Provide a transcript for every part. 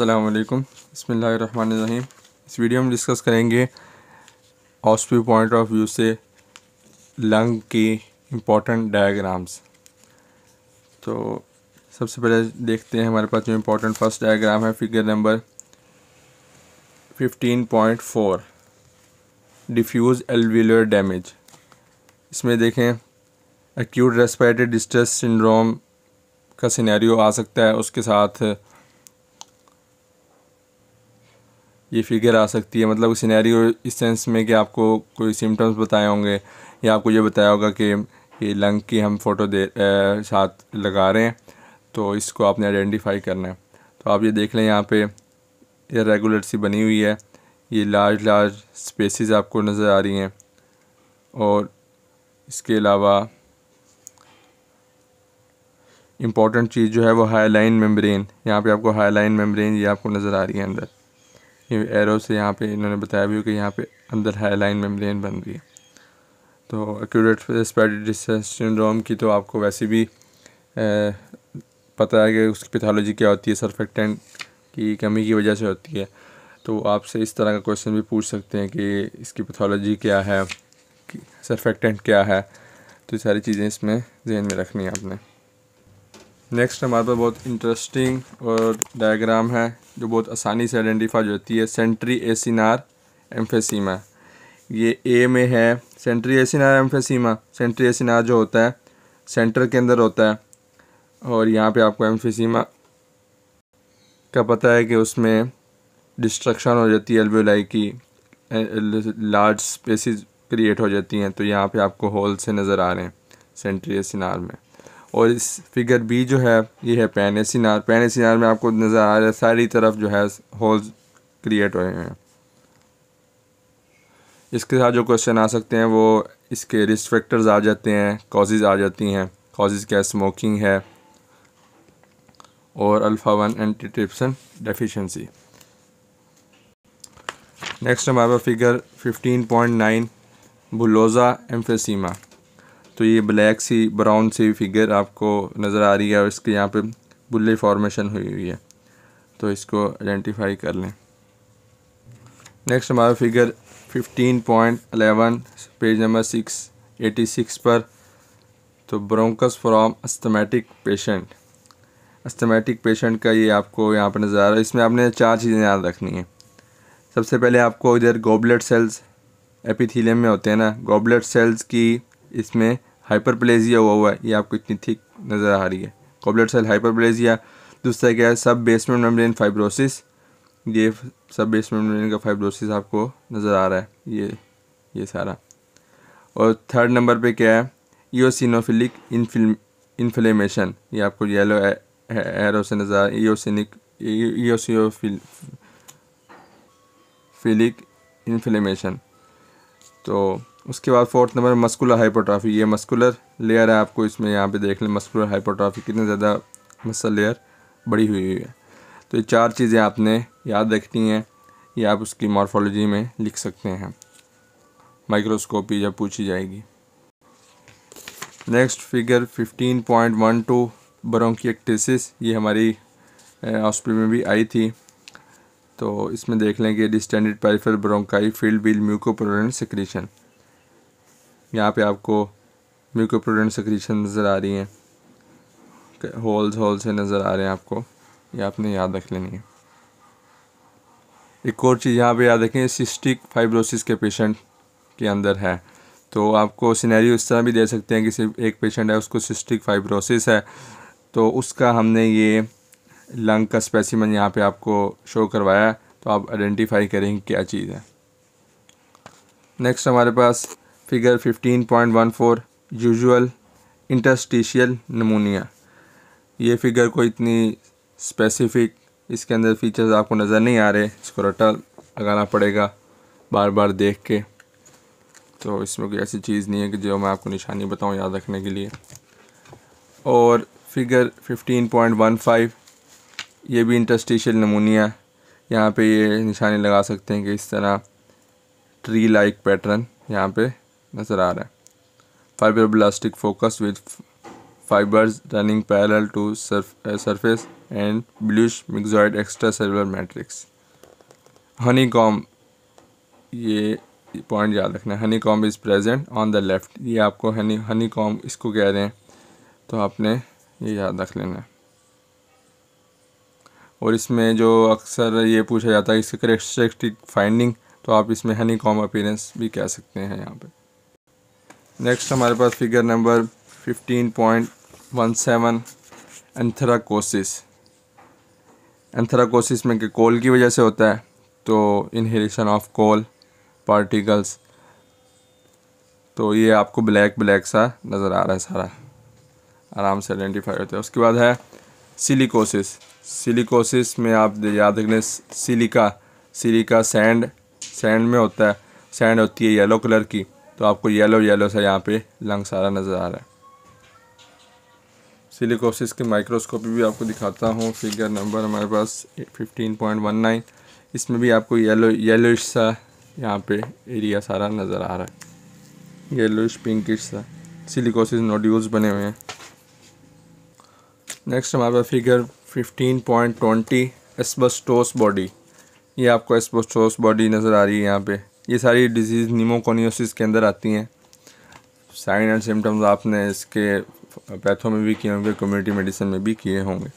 अल्लाम बसमीम इस वीडियो में डिस्कस करेंगे ऑस्पी पॉइंट ऑफ व्यू से लंग की इम्पोर्टेंट डायग्राम्स तो सबसे पहले देखते हैं हमारे पास जो इम्पोर्टेंट फर्स्ट डायग्राम है figure number 15.4 diffuse alveolar damage इसमें देखें एक्यूट रेस्पिरेटरी डिस्ट्रेस सिंड्रोम का सिनेरियो आ सकता है उसके साथ ये फिगर आ सकती है मतलब सिनेरियो इस सेंस में कि आपको कोई सिम्टम्स बताए होंगे या आपको ये बताया होगा कि ये लंग की हम फ़ोटो दे आ, साथ लगा रहे हैं तो इसको आपने आइडेंटिफाई करना है तो आप ये देख लें यहाँ पे ये रेगुलर सी बनी हुई है ये लार्ज लार्ज स्पेसिस आपको नज़र आ रही हैं और इसके अलावा इम्पॉर्टेंट चीज़ जो है वो हाई लाइन मेम्ब्रेन यहाँ पे आपको हाई लाइन मेम्ब्रेन ये आपको नज़र आ रही है अंदर एरो से यहाँ पे इन्होंने बताया भी हो कि यहाँ पे अंदर हाई लाइन मेम्ब्रेन बन रही है तो एक्यूरेट स्पेड सिंड्रोम की तो आपको वैसे भी ए, पता है कि उसकी पैथोलॉजी क्या होती है सरफेक्टेंट की कमी की वजह से होती है तो आपसे इस तरह का क्वेश्चन भी पूछ सकते हैं कि इसकी पैथोलॉजी क्या है सरफेक्टेंट क्या है तो ये सारी चीज़ें इसमें जहन में रखनी है आपने नेक्स्ट हमारे पास बहुत इंटरेस्टिंग और डायग्राम है जो बहुत आसानी से आइडेंटिफाई हो जाती है सेंट्री एसिनार एम्फेसीमा ये ए में है centriacinar emphysema centriacinar जो होता है सेंटर के अंदर होता है और यहाँ पे आपको एम्फेसीमा का पता है कि उसमें डिस्ट्रक्शन हो जाती है एल्वेलाई की लार्ज स्पेसिस क्रिएट हो जाती हैं तो यहाँ पे आपको होल से नज़र आ रहे हैं सेंट्री एसिनार में और इस फिगर बी जो है ये है पैनेसिनार पैनेसिनार में आपको नज़र आ रहा है सारी तरफ जो है होल्स क्रिएट हुए हैं इसके साथ जो क्वेश्चन आ सकते हैं वो इसके रिस्क फैक्टर्स आ जाते हैं कॉजेज़ आ जाती हैं कॉजेज़ क्या है स्मोकिंग है और alpha one anti trypsin deficiency next हमारे फिफ्टीन फिगर 15.9 बुलोजा एम्फेसीमा तो ये ब्लैक सी ब्राउन सी फिगर आपको नज़र आ रही है और इसके यहाँ पे बुल्ले फॉर्मेशन हुई हुई है तो इसको आइडेंटिफाई कर लें नेक्स्ट हमारा फिगर 15.11 पेज नंबर 686 पर तो bronchus from asthmatic patient asthmatic patient का ये आपको यहाँ पर नज़र आ रहा है इसमें आपने चार चीज़ें याद रखनी है सबसे पहले आपको इधर गोबलेट सेल्स एपिथीलियम में होते हैं ना गोबलेट सेल्स की इसमें हाइपरप्लेजिया हुआ हुआ है ये आपको इतनी थिक नज़र आ रही है कॉबलेट सेल हाइपरप्लेजिया दूसरा क्या है सब बेसमेंट मेम्ब्रेन फाइब्रोसिस ये सब बेसमेंट मेम्ब्रेन का फाइब्रोसिस आपको नज़र आ रहा है ये ये सारा और थर्ड नंबर पे क्या है ईओसिनोफिलिक इन्फ्लेमेशन ये आपको येलो एरो से नज़र ईओसिनिक ईओसिनोफिलिक इन्फ्लेमेशन तो उसके बाद फोर्थ नंबर मस्कुलर हाइपोट्राफी ये मस्कुलर लेयर है आपको इसमें यहाँ पे देख लें मस्कुलर हाइपोट्राफी कितने ज़्यादा मसल लेयर बढ़ी हुई हुई है तो ये चार चीज़ें आपने याद रखनी है ये आप उसकी मॉर्फोलॉजी में लिख सकते हैं माइक्रोस्कोपी जब पूछी जाएगी next figure 15.12 point one two bronchiectasis ये हमारी हॉस्पिटल में भी आई थी तो इसमें देख लेंगे डिस्टेंडेड पेरिफेरल ब्रोंकाई फील्ड बिल म्यूकोपोर सिक्रीशन यहाँ पे आपको म्यूकोप्रोडेंट सक्रीशन नज़र आ रही हैं होल्स होल से नज़र आ रहे हैं आपको ये आपने याद रख लेनी है एक और चीज़ यहाँ पे याद रखें सिस्टिक फाइब्रोसिस के पेशेंट के अंदर है तो आपको सिनेरियो इस तरह भी दे सकते हैं कि सिर्फ एक पेशेंट है उसको सिस्टिक फाइब्रोसिस है तो उसका हमने ये लंग का स्पेसिमन यहाँ पे आपको शो करवाया तो आप आइडेंटिफाई करें क्या चीज़ है नेक्स्ट हमारे पास फिगर 15.14 यूजुअल इंटरस्टिशियल नमूनिया ये फिगर को इतनी स्पेसिफिक इसके अंदर फीचर्स आपको नज़र नहीं आ रहे इसको रटा लगाना पड़ेगा बार बार देख के तो इसमें कोई ऐसी चीज़ नहीं है कि जो मैं आपको निशानी बताऊं याद रखने के लिए और फिगर 15.15 ये भी इंटरस्टिशियल नमूनिया यहाँ पे ये निशानी लगा सकते हैं कि इस तरह ट्री लाइक पैटर्न यहाँ पे नज़र आ रहा है fibroblastic focus with fibres running parallel to surface and bluish myxoid extra mixoid matrix honeycomb ये पॉइंट याद रखना है honeycomb is present on the left ये आपको हनी हनी कॉम्ब इसको कह रहे हैं तो आपने ये याद रख लेना है और इसमें जो अक्सर ये पूछा जाता है इसकी करेक्टरिस्टिक फाइंडिंग तो आप इसमें हनी कॉम्ब अपीरेंस भी कह सकते हैं यहाँ पे नेक्स्ट हमारे पास figure number fifteen point one seven anthracosis anthracosis में कोल की वजह से होता है तो इनहेलेशन ऑफ कोल पार्टिकल्स तो ये आपको ब्लैक ब्लैक सा नज़र आ रहा है सारा आराम से आइडेंटिफाई होता है उसके बाद है सिलिकोसिस सिलिकोसिस में आप याद रख लें सिलिका सिलिका सैंड सैंड में होता है सैंड होती है येलो कलर की तो आपको येलो येलो सा यहाँ पे लंग सारा नज़र आ रहा है सिलिकोसिस की माइक्रोस्कोपी भी आपको दिखाता हूँ फिगर नंबर हमारे पास फिफ्टीन पॉइंट वन नाइन इसमें भी आपको येलो येलोइश सा यहाँ पे एरिया सारा नज़र आ रहा है येलोइश पिंकिश सा सिलिकोसिस नोड्यूल्स बने हुए हैं नेक्स्ट हमारे पास figure fifteen point twenty asbestos body ये आपको एस्बस्टोस बॉडी नज़र आ रही है यहाँ पे ये सारी डिजीज़ निमोकोनियोसिस के अंदर आती हैं साइन एंड सिम्टम्स आपने इसके पैथों में भी किए होंगे कम्युनिटी मेडिसिन में भी किए होंगे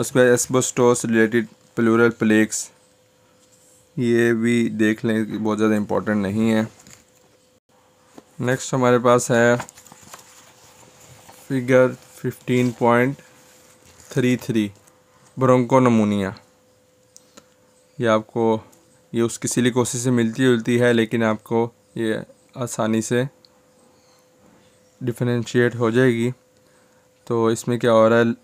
उसके बाद एस्बोस्टोस रिलेटेड प्लूरल प्लेक्स ये भी देख लें बहुत ज़्यादा इम्पोर्टेंट नहीं है नेक्स्ट हमारे पास है figure fifteen point three three bronchopneumonia ये आपको ये उसकी सिलिकोसिस से मिलती जुलती है लेकिन आपको ये आसानी से डिफ्रेंशिएट हो जाएगी तो इसमें क्या हो रहा है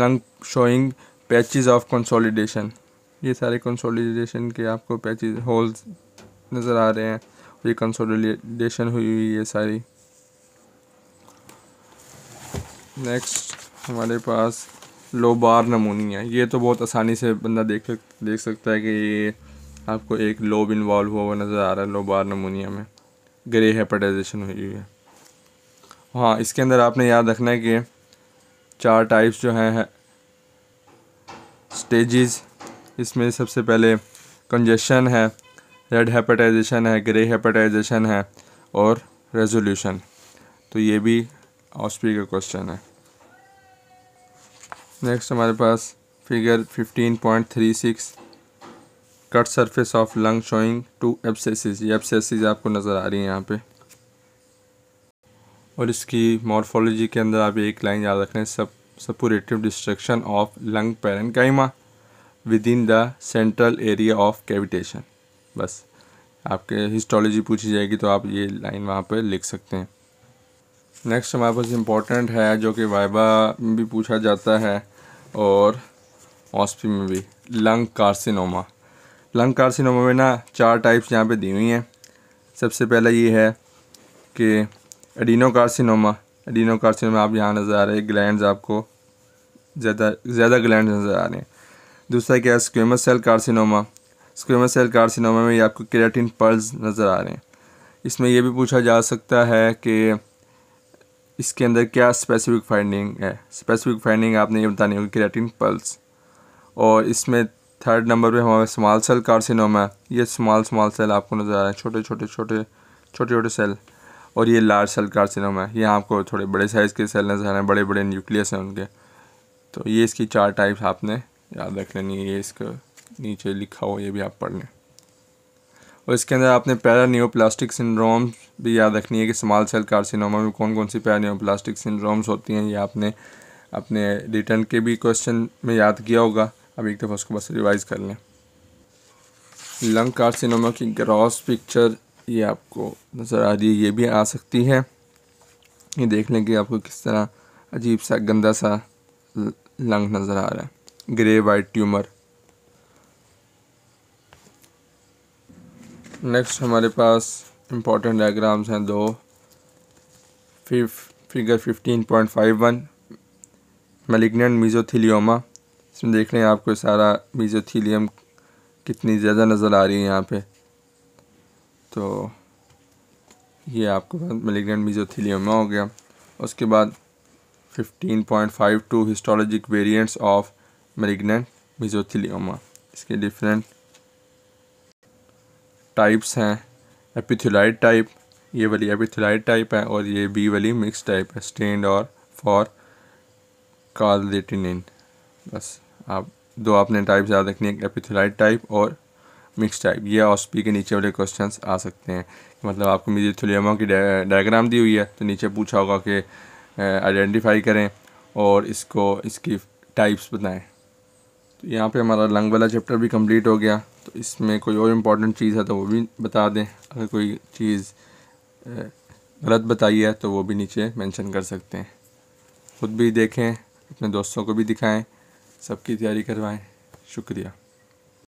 lung showing patches of consolidation ये सारे कंसोलिडेशन के आपको पैचेस होल्स नज़र आ रहे हैं ये कंसोलिडेशन हुई हुई है सारी नेक्स्ट हमारे पास लोबार नमूनिया ये तो बहुत आसानी से बंदा देख सकता देख सकता है कि ये आपको एक लोब इन्वॉल्व हुआ हुआ नज़र आ रहा है लोबार नमोनिया में ग्रे हेपेटाइजेशन हुई हुई है हाँ इसके अंदर आपने याद रखना है कि चार टाइप्स जो हैं है, स्टेजेस इसमें सबसे पहले कंजेशन है रेड हेपेटाइजेशन है ग्रे हेपेटाइजेशन है और रेजोल्यूशन तो ये भी ऑस्पी का क्वेश्चन है नेक्स्ट हमारे पास figure 15.36 cut surface of lung showing two abscesses ये एब्सेसिस आपको नज़र आ रही हैं यहाँ पे और इसकी मॉर्फोलॉजी के अंदर आप एक लाइन याद रख सब सपोरेटिव डिस्ट्रक्शन ऑफ लंग कैमा within the central area of cavitation बस आपके हिस्टोलॉजी पूछी जाएगी तो आप ये लाइन वहाँ पर लिख सकते हैं नेक्स्ट हमारे पास इम्पोर्टेंट है जो कि वाइबा में भी पूछा जाता है और ऑस्पी में भी लंग कार्सिनोमा लंग कार्सिनोमा में ना चार टाइप्स यहाँ पे दी हुई हैं सबसे पहला ये है कि एडिनो कार्सिनोमा एडिनो कार्सिनोमा आप यहाँ नज़र आ रहे हैं ग्लैंड आपको ज़्यादा ज़्यादा ग्लैंड नज़र आ रहे हैं दूसरा क्या है squamous cell carcinoma squamous cell carcinoma में ये आपको क्रेटिन पर्ल्स नज़र आ रहे हैं इसमें यह भी पूछा जा सकता है कि इसके अंदर क्या स्पेसिफिक फाइंडिंग है स्पेसिफिक फाइंडिंग आपने ये बतानी होगी क्रेटिन पल्स और इसमें थर्ड नंबर पे हमारे स्मॉल सेल कार्सिनोमा ये स्मॉल स्मॉल सेल आपको नज़र आ रहे हैं छोटे छोटे छोटे छोटे छोटे सेल और ये लार्ज सेल कार्सिनोमा है ये आपको थोड़े बड़े साइज़ के सेल नज़र आ रहे हैं बड़े बड़े न्यूक्लियस हैं उनके तो ये इसकी चार टाइप्स आपने याद रख लेनी है ये इसका नीचे लिखा हो ये भी आप पढ़ लें और इसके अंदर आपने पैरा न्योप्लास्टिक सिंड्रोम भी याद रखनी है कि स्मॉल सेल कार्सिनोमा में कौन कौन सी पैरा न्योप्लास्टिक सिंड्रोम्स होती हैं ये आपने अपने रिटर्न के भी क्वेश्चन में याद किया होगा अब एक दफ़ा उसको बस रिवाइज़ कर लें लंग सिनेमा की ग्रॉस पिक्चर ये आपको नज़र आ रही है ये भी आ सकती है ये देख लें कि आपको किस तरह अजीब सा गंदा सा लंग नज़र आ रहा है ग्रे वाइट ट्यूमर नेक्स्ट हमारे पास इम्पॉर्टेंट डायग्राम्स हैं दो fif figure fifteen point five one malignant mesothelioma इसमें देख लें आपको सारा मीजोथीलियम कितनी ज़्यादा नज़र आ रही है यहाँ पे तो ये आपको पास मीजोथीलियम में हो गया उसके बाद 15.52 histologic variants of malignant mesothelioma इसके डिफरेंट टाइप्स हैं एपिथुलाइट टाइप ये वाली एपिथुलाइट टाइप है और ये बी वाली मिक्स टाइप है स्टेंड और फॉर कार्लिटिन बस आप दो आपने टाइप याद रखनी है एपिथेलाइट टाइप और मिक्स टाइप ये ऑस्पी के नीचे वाले क्वेश्चन आ सकते हैं मतलब आपको मिजिथुलियमा की डायग्राम दी हुई है तो नीचे पूछा होगा कि आइडेंटिफाई करें और इसको इसकी टाइप्स बताएं तो यहाँ पे हमारा लंग वाला चैप्टर भी कंप्लीट हो गया तो इसमें कोई और इम्पॉर्टेंट चीज़ है तो वो भी बता दें अगर कोई चीज़ गलत बताई है तो वो भी नीचे मेंशन कर सकते हैं खुद भी देखें अपने दोस्तों को भी दिखाएं सबकी तैयारी करवाएं शुक्रिया